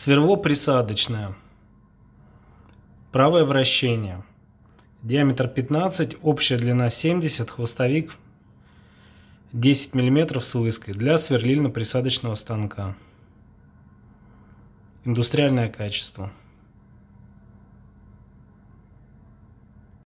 Сверло присадочное. Правое вращение. Диаметр 15, общая длина 70, хвостовик 10 мм с лыской для сверлильно-присадочного станка. Индустриальное качество.